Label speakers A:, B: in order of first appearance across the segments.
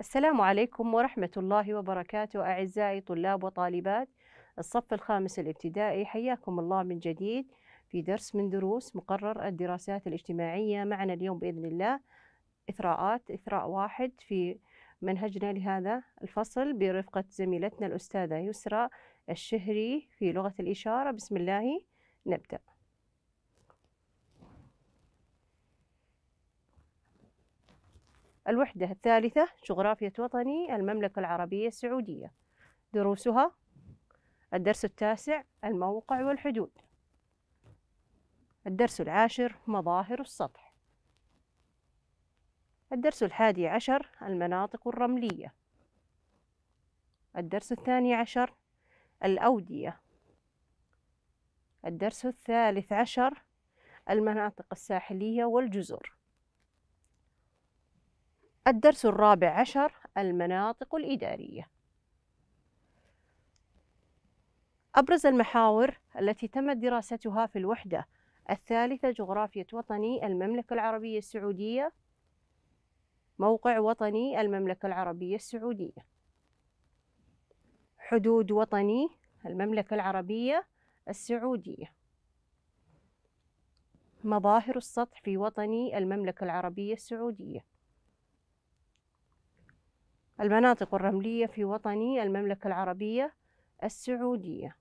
A: السلام عليكم ورحمة الله وبركاته أعزائي طلاب وطالبات الصف الخامس الابتدائي حياكم الله من جديد في درس من دروس مقرر الدراسات الاجتماعية معنا اليوم بإذن الله إثراءات إثراء واحد في منهجنا لهذا الفصل برفقة زميلتنا الأستاذة يسرى الشهري في لغة الإشارة بسم الله نبدأ الوحدة الثالثة جغرافية وطني المملكة العربية السعودية دروسها الدرس التاسع الموقع والحدود الدرس العاشر مظاهر السطح الدرس الحادي عشر المناطق الرملية الدرس الثاني عشر الأودية الدرس الثالث عشر المناطق الساحلية والجزر الدرس الرابع عشر المناطق الإدارية أبرز المحاور التي تمت دراستها في الوحدة الثالثة جغرافية وطني المملكة العربية السعودية موقع وطني المملكة العربية السعودية حدود وطني المملكة العربية السعودية مظاهر السطح في وطني المملكة العربية السعودية المناطق الرملية في وطني المملكة العربية السعودية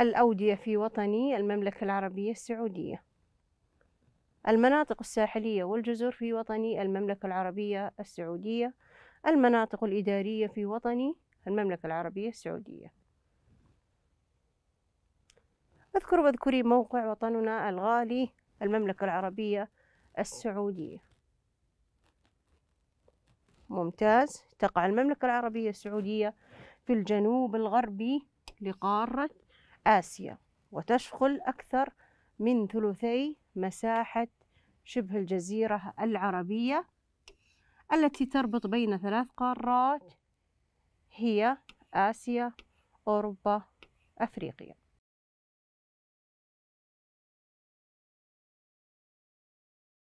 A: الأودية في وطني المملكة العربية السعودية المناطق الساحلية والجزر في وطني المملكة العربية السعودية المناطق الإدارية في وطني المملكة العربية السعودية اذكر واذكري موقع وطننا الغالي المملكة العربية السعودية ممتاز تقع المملكة العربية السعودية في الجنوب الغربي لقارة آسيا وتشغل أكثر من ثلثي مساحة شبه الجزيرة العربية التي تربط بين ثلاث قارات هي آسيا أوروبا أفريقيا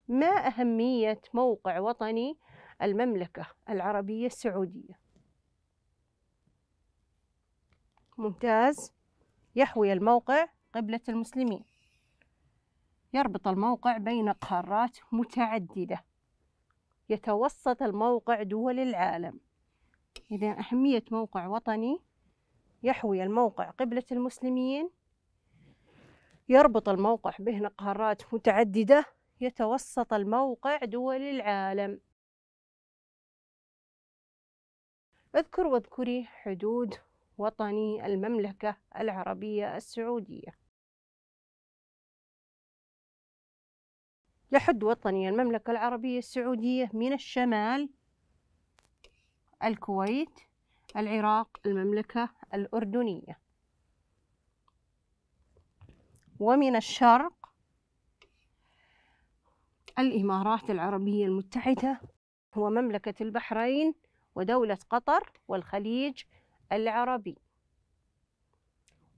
A: ما أهمية موقع وطني المملكة العربية السعودية ممتاز يحوي الموقع قبلة المسلمين يربط الموقع بين قارات متعددة يتوسط الموقع دول العالم إذا أهمية موقع وطني يحوي الموقع قبلة المسلمين يربط الموقع بين قارات متعددة يتوسط الموقع دول العالم اذكر واذكري حدود وطني المملكة العربية السعودية يحد وطني المملكة العربية السعودية من الشمال الكويت العراق المملكة الأردنية ومن الشرق الإمارات العربية المتحدة ومملكة البحرين ودولة قطر والخليج العربي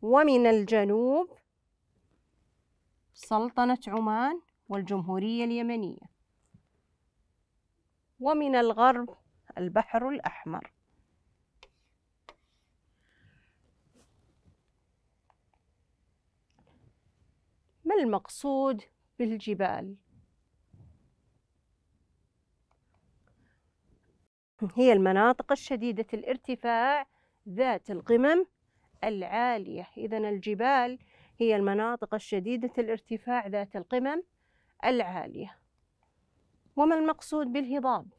A: ومن الجنوب سلطنة عمان والجمهورية اليمنية ومن الغرب البحر الأحمر ما المقصود بالجبال هي المناطق الشديدة الارتفاع ذات القمم العالية إذا الجبال هي المناطق الشديدة الارتفاع ذات القمم العالية وما المقصود بالهضاب؟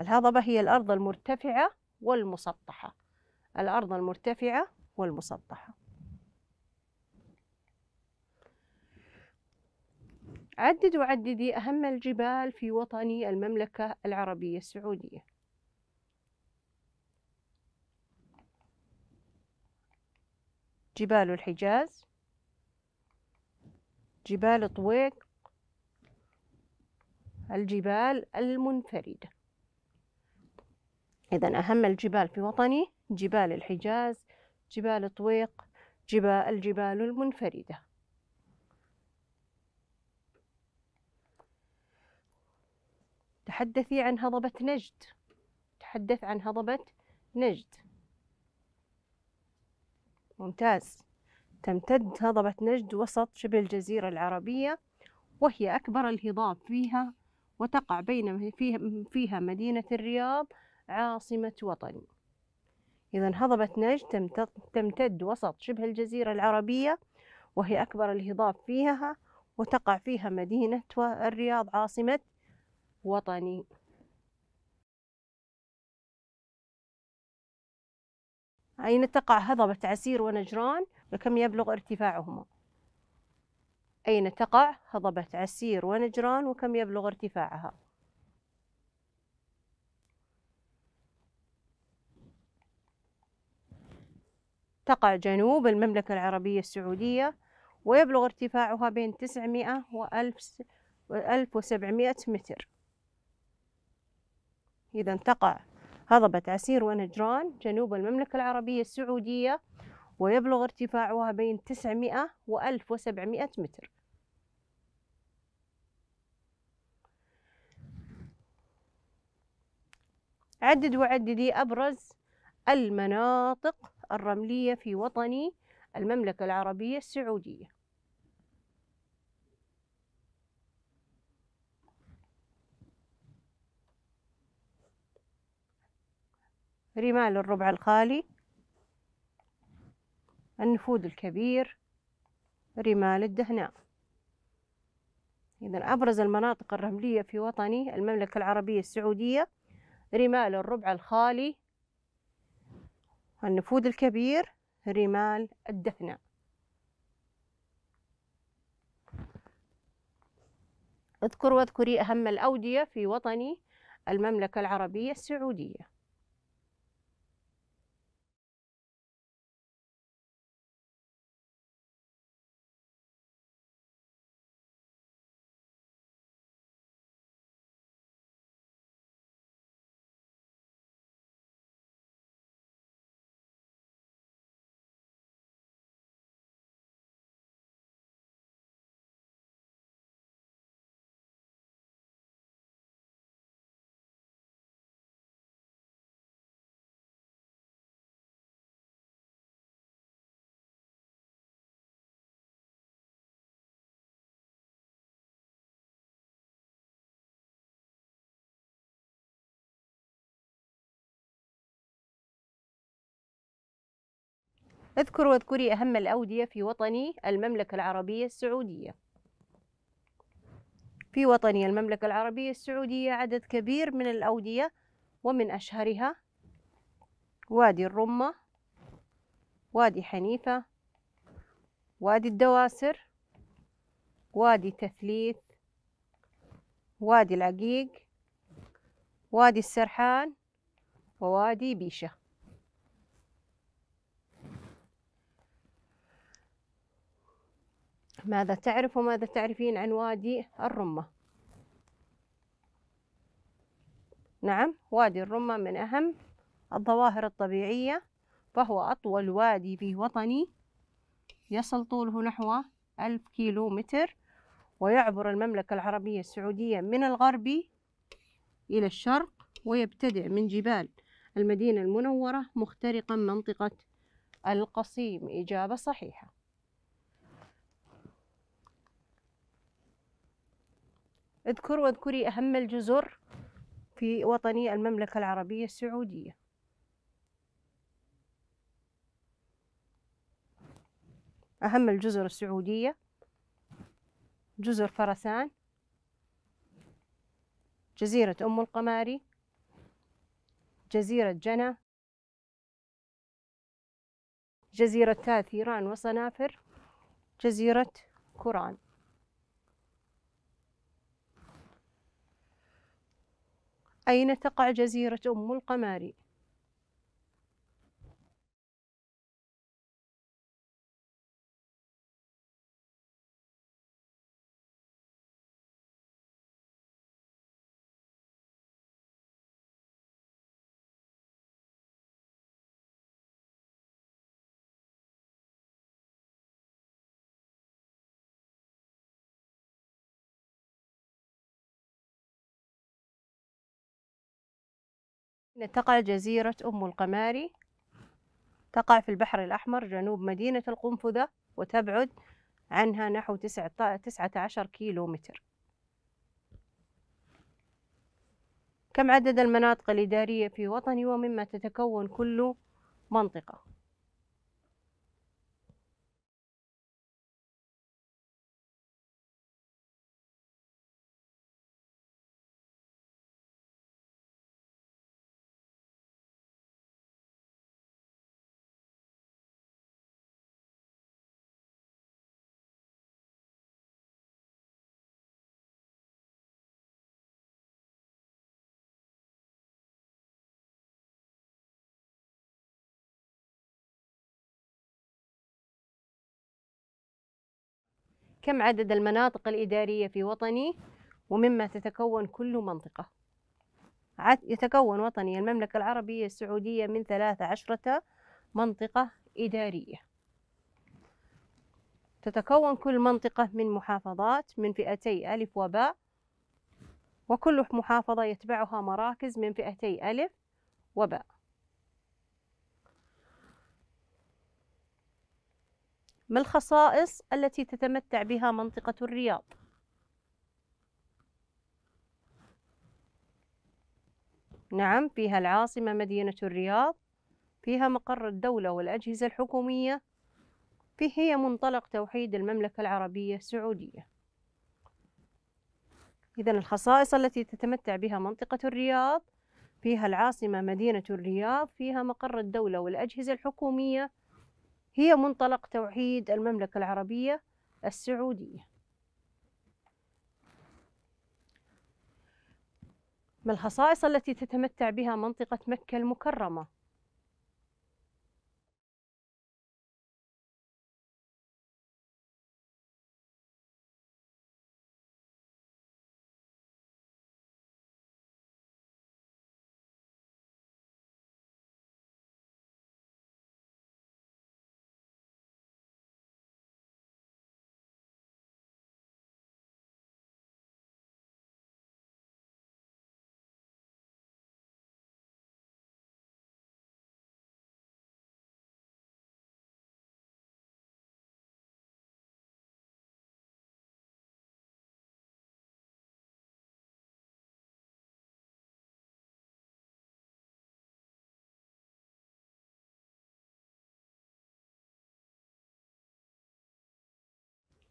A: الهضبة هي الأرض المرتفعة والمسطحة الأرض المرتفعة والمسطحة عدد وعددي أهم الجبال في وطني المملكة العربية السعودية جبال الحجاز جبال طويق الجبال المنفردة إذا أهم الجبال في وطني جبال الحجاز جبال طويق جبال الجبال المنفردة تحدثي عن هضبة نجد تحدث عن هضبة نجد ممتاز تمتد هضبة نجد وسط شبه الجزيرة العربية وهي أكبر الهضاب فيها وتقع بين فيها مدينة الرياض عاصمة وطن إذا هضبة نجد تمتد وسط شبه الجزيرة العربية وهي أكبر الهضاب فيها وتقع فيها مدينة الرياض عاصمة وطني أين تقع هضبة عسير ونجران وكم يبلغ ارتفاعهما أين تقع هضبة عسير ونجران وكم يبلغ ارتفاعها تقع جنوب المملكة العربية السعودية ويبلغ ارتفاعها بين 900 و 1700 متر إذا تقع هضبة عسير ونجران جنوب المملكة العربية السعودية ويبلغ ارتفاعها بين 900 و 1700 متر عدد وعددي أبرز المناطق الرملية في وطني المملكة العربية السعودية رمال الربع الخالي النفوذ الكبير رمال الدهناء إذا أبرز المناطق الرملية في وطني المملكة العربية السعودية رمال الربع الخالي النفوذ الكبير رمال الدهناء اذكر واذكري أهم الأودية في وطني المملكة العربية السعودية اذكر واذكري أهم الأودية في وطني المملكة العربية السعودية في وطني المملكة العربية السعودية عدد كبير من الأودية ومن أشهرها وادي الرمة وادي حنيفة وادي الدواسر وادي تثليث وادي العقيق وادي السرحان ووادي بيشه ماذا تعرف وماذا تعرفين عن وادي الرمة نعم وادي الرمة من أهم الظواهر الطبيعية فهو أطول وادي في وطني يصل طوله نحو ألف كيلو متر ويعبر المملكة العربية السعودية من الغرب إلى الشرق ويبتدئ من جبال المدينة المنورة مخترقا منطقة القصيم إجابة صحيحة اذكر واذكري أهم الجزر في وطني المملكة العربية السعودية أهم الجزر السعودية جزر فرسان جزيرة أم القماري جزيرة جنة جزيرة تاثيران وصنافر جزيرة كوران أين تقع جزيرة أم القماري تقع جزيرة أم القماري تقع في البحر الأحمر جنوب مدينة القنفذة وتبعد عنها نحو تسعة عشر كيلو متر كم عدد المناطق الإدارية في وطني ومما تتكون كل منطقة كم عدد المناطق الإدارية في وطني ومما تتكون كل منطقة يتكون وطني المملكة العربية السعودية من ثلاثة عشرة منطقة إدارية تتكون كل منطقة من محافظات من فئتي ألف وباء وكل محافظة يتبعها مراكز من فئتي ألف وباء ما الخصائص التي تتمتع بها منطقة الرياض؟ نعم فيها العاصمة مدينة الرياض فيها مقر الدولة والأجهزة الحكومية فيه هي منطلق توحيد المملكة العربية السعودية إذا الخصائص التي تتمتع بها منطقة الرياض فيها العاصمة مدينة الرياض فيها مقر الدولة والأجهزة الحكومية هي منطلق توحيد المملكة العربية السعودية ما الخصائص التي تتمتع بها منطقة مكة المكرمة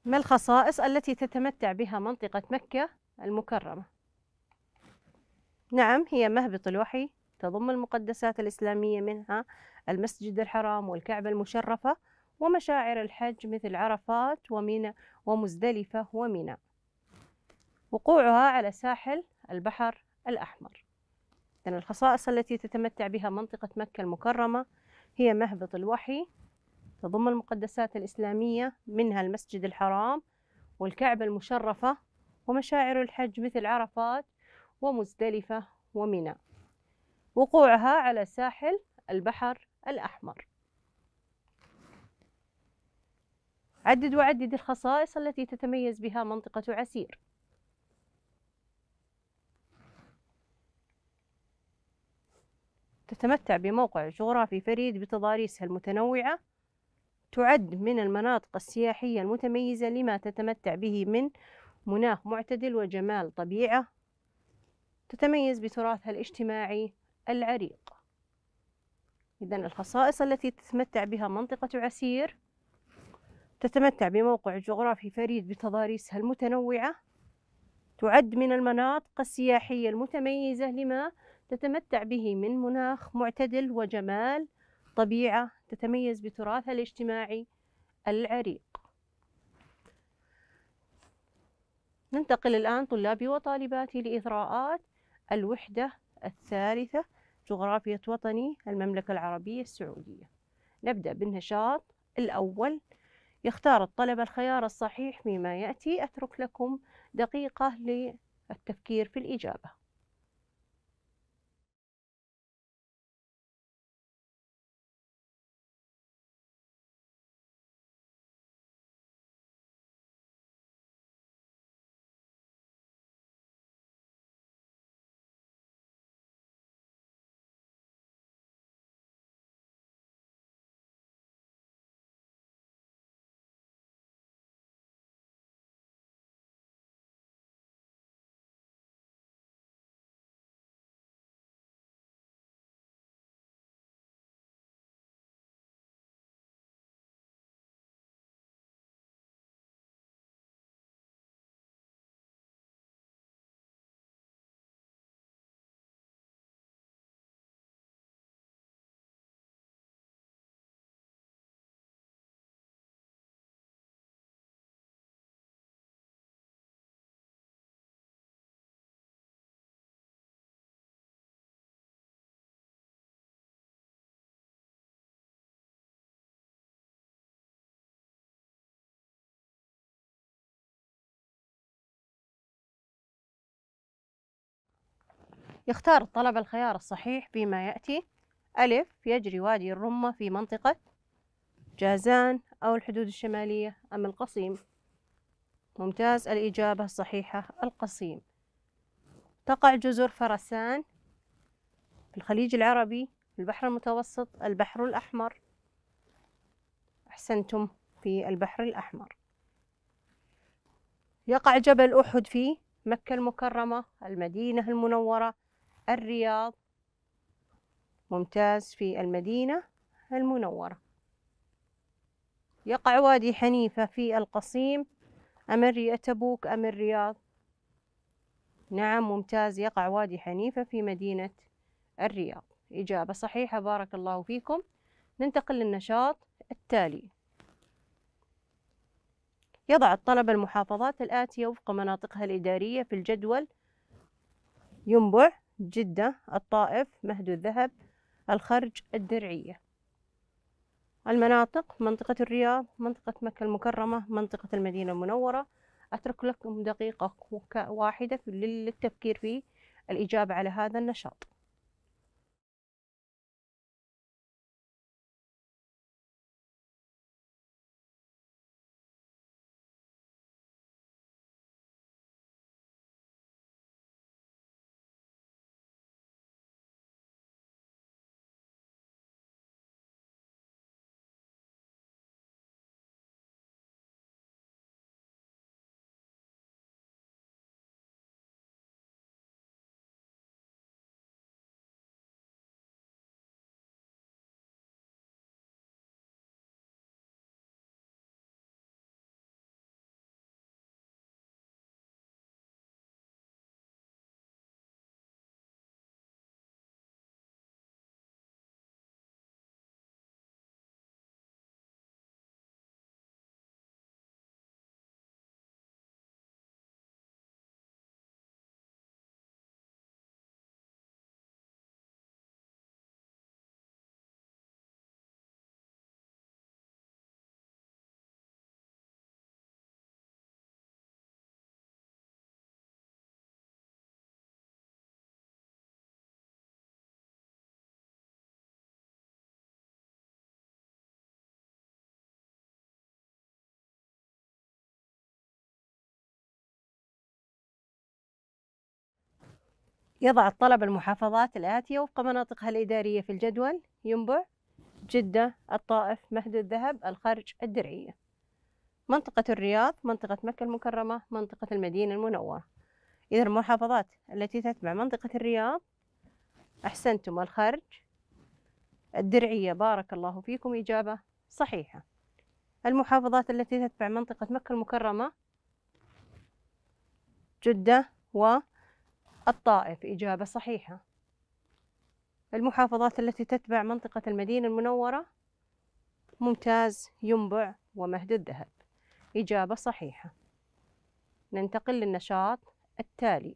A: ما الخصائص التي تتمتع بها منطقة مكة المكرمة؟ نعم هي مهبط الوحي تضم المقدسات الإسلامية منها المسجد الحرام والكعبة المشرفة ومشاعر الحج مثل عرفات ومينا ومزدلفة ومينا وقوعها على ساحل البحر الأحمر إذن الخصائص التي تتمتع بها منطقة مكة المكرمة هي مهبط الوحي تضم المقدسات الإسلامية منها المسجد الحرام والكعبة المشرفة ومشاعر الحج مثل عرفات ومزدلفة ومنى وقوعها على ساحل البحر الأحمر عدد وعدد الخصائص التي تتميز بها منطقة عسير تتمتع بموقع جغرافي فريد بتضاريسها المتنوعة تعد من المناطق السياحية المتميزة لما تتمتع به من مناخ معتدل وجمال طبيعة تتميز بتراثها الاجتماعي العريق إذا الخصائص التي تتمتع بها منطقة عسير تتمتع بموقع جغرافي فريد بتضاريسها المتنوعة تعد من المناطق السياحية المتميزة لما تتمتع به من مناخ معتدل وجمال طبيعة تتميز بتراثها الاجتماعي العريق ننتقل الآن طلابي وطالباتي لإثراءات الوحدة الثالثة جغرافية وطني المملكة العربية السعودية نبدأ بالنشاط الأول يختار الطلبة الخيار الصحيح مما يأتي أترك لكم دقيقة للتفكير في الإجابة يختار الطلبة الخيار الصحيح فيما يأتي ألف يجري وادي الرمة في منطقة جازان أو الحدود الشمالية أم القصيم ممتاز الإجابة الصحيحة القصيم تقع جزر فرسان في الخليج العربي البحر المتوسط البحر الأحمر أحسنتم في البحر الأحمر يقع جبل أحد في مكة المكرمة المدينة المنورة الرياض ممتاز في المدينة المنورة يقع وادي حنيفة في القصيم أمري أتبوك أم الرياض نعم ممتاز يقع وادي حنيفة في مدينة الرياض إجابة صحيحة بارك الله فيكم ننتقل للنشاط التالي يضع الطلبة المحافظات الآتية وفق مناطقها الإدارية في الجدول ينبع جدة الطائف مهد الذهب الخرج الدرعية المناطق منطقة الرياض منطقة مكة المكرمة منطقة المدينة المنورة أترك لكم دقيقة واحدة للتفكير في الإجابة على هذا النشاط يضع الطلب المحافظات الآتية وفق مناطقها الإدارية في الجدول ينبع جدة الطائف مهد الذهب الخرج الدرعية منطقة الرياض منطقة مكة المكرمة منطقة المدينة المنورة إذا المحافظات التي تتبع منطقة الرياض أحسنتم الخرج الدرعية بارك الله فيكم إجابة صحيحة المحافظات التي تتبع منطقة مكة المكرمة جدة و الطائف إجابة صحيحة المحافظات التي تتبع منطقة المدينة المنورة ممتاز ينبع ومهد الذهب إجابة صحيحة ننتقل للنشاط التالي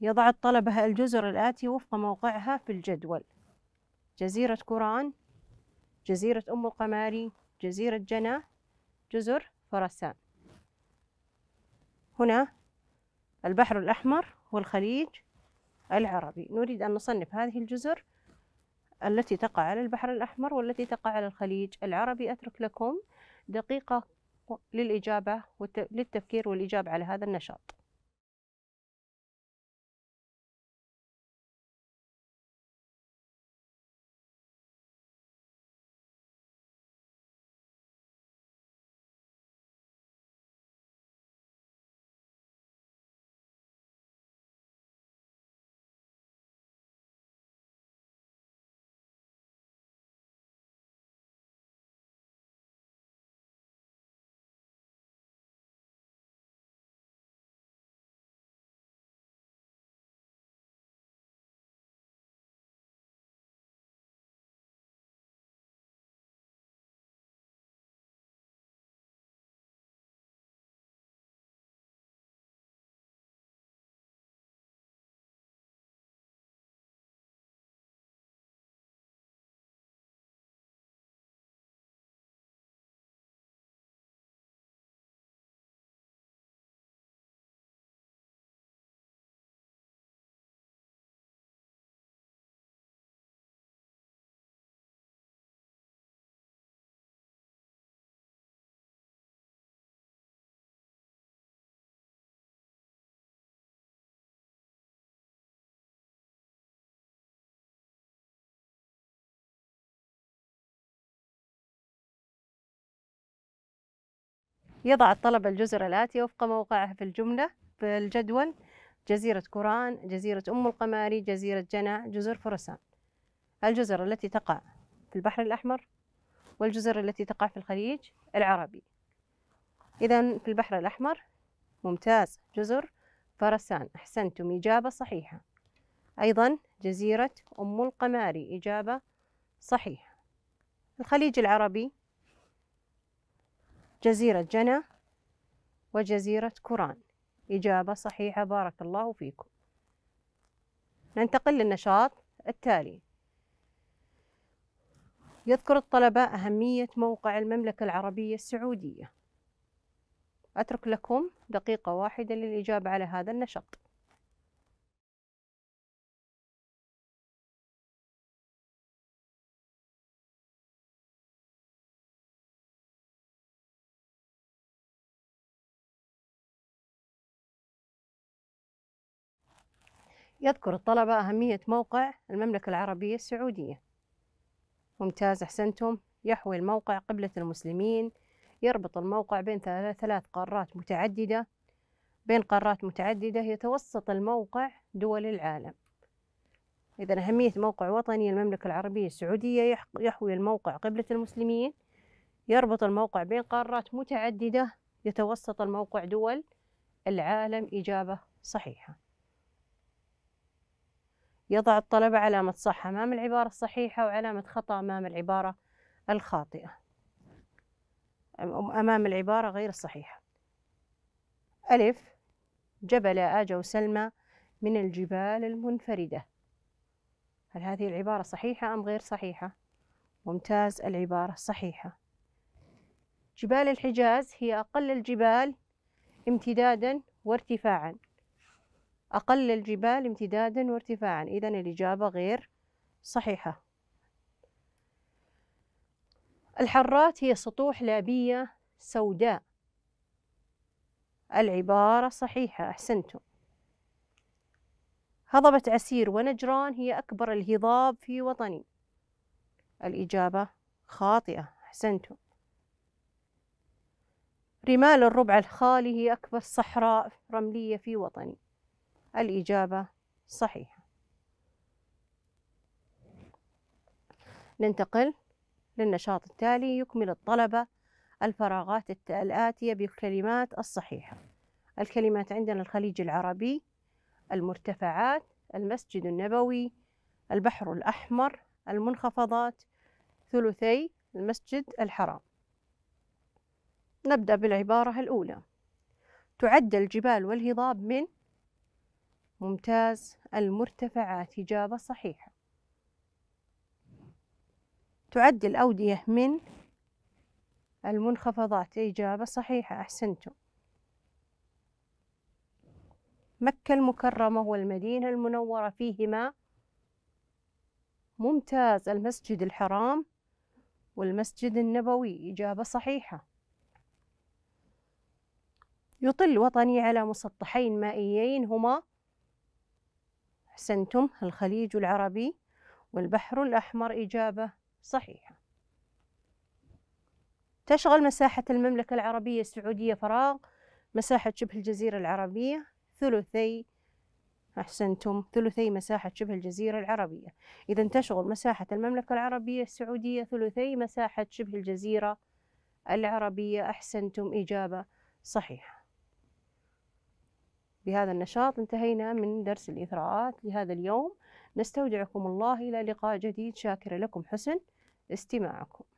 A: يضع الطلبة الجزر الآتي وفق موقعها في الجدول جزيرة كوران جزيرة أم القماري جزيرة جنة جزر فرسان هنا البحر الأحمر والخليج العربي نريد أن نصنف هذه الجزر التي تقع على البحر الأحمر والتي تقع على الخليج العربي أترك لكم دقيقة للإجابة للتفكير والإجابة على هذا النشاط يضع الطلبة الجزر الآتية وفق موقعها في الجملة في الجدول جزيرة كوران جزيرة أم القماري جزيرة جنا، جزر فرسان الجزر التي تقع في البحر الأحمر والجزر التي تقع في الخليج العربي إذا في البحر الأحمر ممتاز جزر فرسان أحسنتم إجابة صحيحة أيضا جزيرة أم القماري إجابة صحيحة الخليج العربي جزيرة جنا وجزيرة كوران إجابة صحيحة بارك الله فيكم ننتقل للنشاط التالي يذكر الطلبة أهمية موقع المملكة العربية السعودية أترك لكم دقيقة واحدة للإجابة على هذا النشاط يذكر الطلبة أهمية موقع المملكة العربية السعودية ممتاز أحسنتم يحوي الموقع قبلة المسلمين يربط الموقع بين ثلاث قارات متعددة بين قارات متعددة يتوسط الموقع دول العالم إذا أهمية موقع وطني المملكة العربية السعودية يحوي الموقع قبلة المسلمين يربط الموقع بين قارات متعددة يتوسط الموقع دول العالم إجابة صحيحة يضع الطلبة علامة صح أمام العبارة الصحيحة وعلامة خطأ أمام العبارة الخاطئة أمام العبارة غير الصحيحة ألف جبل آجا وسلمى من الجبال المنفردة هل هذه العبارة صحيحة أم غير صحيحة؟ ممتاز العبارة صحيحة جبال الحجاز هي أقل الجبال امتدادا وارتفاعا أقل الجبال امتدادا وارتفاعا إذا الإجابة غير صحيحة الحرات هي سطوح لابية سوداء العبارة صحيحة أحسنتم هضبة عسير ونجران هي أكبر الهضاب في وطني الإجابة خاطئة أحسنتم رمال الربع الخالي هي أكبر صحراء رملية في وطني الإجابة صحيحة ننتقل للنشاط التالي يكمل الطلبة الفراغات الآتية بالكلمات الصحيحة الكلمات عندنا الخليج العربي المرتفعات المسجد النبوي البحر الأحمر المنخفضات ثلثي المسجد الحرام نبدأ بالعبارة الأولى تعد الجبال والهضاب من ممتاز المرتفعات إجابة صحيحة تعد الأودية من المنخفضات إجابة صحيحة أحسنتم مكة المكرمة والمدينة المنورة فيهما ممتاز المسجد الحرام والمسجد النبوي إجابة صحيحة يطل وطني على مسطحين مائيين هما أحسنتم الخليج العربي والبحر الأحمر إجابة صحيحة تشغل مساحة المملكة العربية السعودية فراغ مساحة شبه الجزيرة العربية ثلثي أحسنتم ثلثي مساحة شبه الجزيرة العربية إذا تشغل مساحة المملكة العربية السعودية ثلثي مساحة شبه الجزيرة العربية أحسنتم إجابة صحيحة بهذا النشاط انتهينا من درس الإثراءات لهذا اليوم نستودعكم الله إلى لقاء جديد شاكر لكم حسن استماعكم